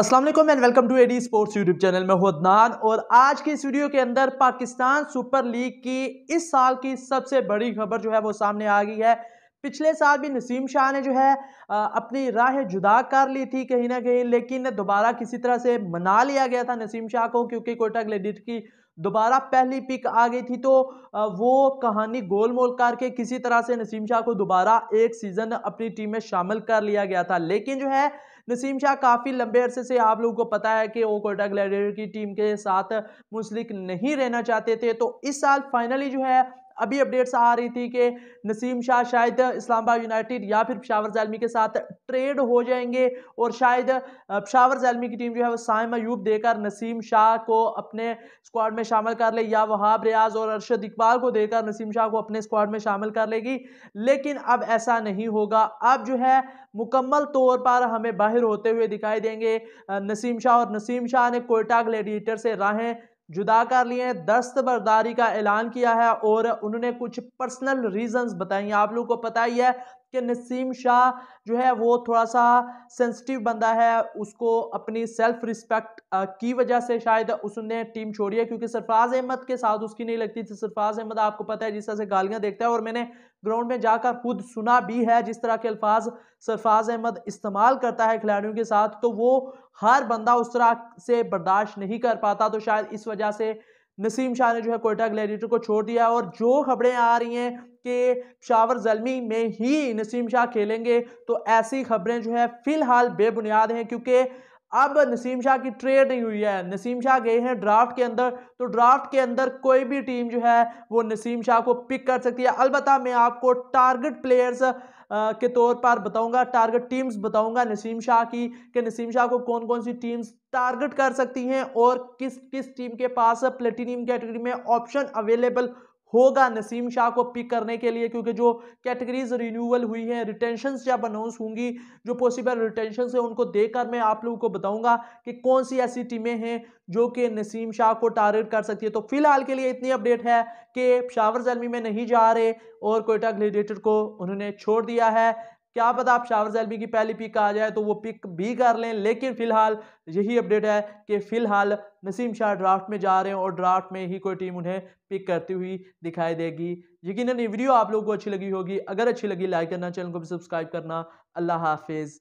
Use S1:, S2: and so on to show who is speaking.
S1: Aslam and welcome to AD sports YouTube channel में हूँ अदनान और आज की इस वीडियो के अंदर पाकिस्तान सुपर लीग की इस साल की सबसे बड़ी खबर जो है वो सामने आ गई है पिछले साल भी नसीम शाह ने जो है अपनी राह जुदा कर ली थी कहीं ना कहीं लेकिन दोबारा किसी तरह से मना लिया गया था नसीम शाह को क्योंकि कोटा ग्लेडिट की दोबारा पहली पिक आ गई थी तो वो कहानी गोल मोल करके किसी तरह से नसीम शाह को दोबारा एक सीज़न अपनी टीम में शामिल कर लिया गया था लेकिन जो है नसीम शाह काफ़ी लंबे अरसे से आप लोगों को पता है कि वो कोटा ग्लैडिएटर की टीम के साथ मुंसलिक नहीं रहना चाहते थे तो इस साल फाइनली जो है अभी अपडेट्स आ रही थी कि नसीम शाह शायद इस्लामाबाद यूनाइटेड या फिर पिशावर जालमी के साथ ट्रेड हो जाएंगे और शायद पिशावर जालमी की टीम जो है वो साइम अयूब देकर नसीम शाह को अपने स्क्वाड में शामिल कर ले या वहाब रियाज और अरशद इकबाल को देकर नसीम शाह को अपने स्क्वाड में शामिल कर लेगी लेकिन अब ऐसा नहीं होगा अब जो है मुकम्मल तौर पर हमें बाहर होते हुए दिखाई देंगे नसीम शाह और नसीम शाह ने कोयटा ग्लेडिएटर से राहें जुदा कर लिए हैं दस्तबरदारी का ऐलान किया है और उन्होंने कुछ पर्सनल रीजंस बताई हैं आप लोगों को पता ही है कि नसीम शाह जो है वो थोड़ा सा सेंसिटिव बंदा है उसको अपनी सेल्फ रिस्पेक्ट की वजह से शायद उसने टीम छोड़ी है क्योंकि सरफराज अहमद के साथ उसकी नहीं लगती थी सरफराज अहमद आपको पता है जिस तरह से गालियां देखता है और मैंने ग्राउंड में जाकर खुद सुना भी है जिस तरह के अल्फाज सरफराज अहमद इस्तेमाल करता है खिलाड़ियों के साथ तो वो हर बंदा उस तरह से बर्दाश्त नहीं कर पाता तो शायद इस वजह से नसीम शाह ने जो है कोयटा ग्लैडिएटर को छोड़ दिया और जो खबरें आ रही हैं कि शावर जलमी में ही नसीम शाह खेलेंगे तो ऐसी खबरें जो है फ़िलहाल बेबुनियाद हैं क्योंकि अब नसीम शाह की ट्रेड नहीं हुई है नसीम शाह गए हैं ड्राफ्ट के अंदर तो ड्राफ्ट के अंदर कोई भी टीम जो है वो नसीम शाह को पिक कर सकती है अलबत् मैं आपको टारगेट प्लेयर्स के तौर पर बताऊंगा टारगेट टीम्स बताऊंगा नसीम शाह की कि नसीम शाह को कौन कौन सी टीम्स टारगेट कर सकती हैं और किस किस टीम के पास प्लेटिनियम कैटेगरी में ऑप्शन अवेलेबल होगा नसीम शाह को पिक करने के लिए क्योंकि जो कैटेगरीज रिन्यूअल हुई हैं रिटेंशन जब अनाउंस होंगी जो पॉसिबल रिटेंशन है उनको देखकर मैं आप लोगों को बताऊंगा कि कौन सी ऐसी टीमें हैं जो कि नसीम शाह को टारगेट कर सकती है तो फिलहाल के लिए इतनी अपडेट है कि शावर जलमी में नहीं जा रहे और कोयटा ग्लेडिएटर को उन्होंने छोड़ दिया है क्या पता आप शावर जैलबी की पहली पिक आ जाए तो वो पिक भी कर लें लेकिन फिलहाल यही अपडेट है कि फिलहाल नसीम शाह ड्राफ्ट में जा रहे हैं और ड्राफ्ट में ही कोई टीम उन्हें पिक करती हुई दिखाई देगी यकीन ये वीडियो आप लोगों को अच्छी लगी होगी अगर अच्छी लगी लाइक करना चैनल को भी सब्सक्राइब करना अल्लाह हाफिज़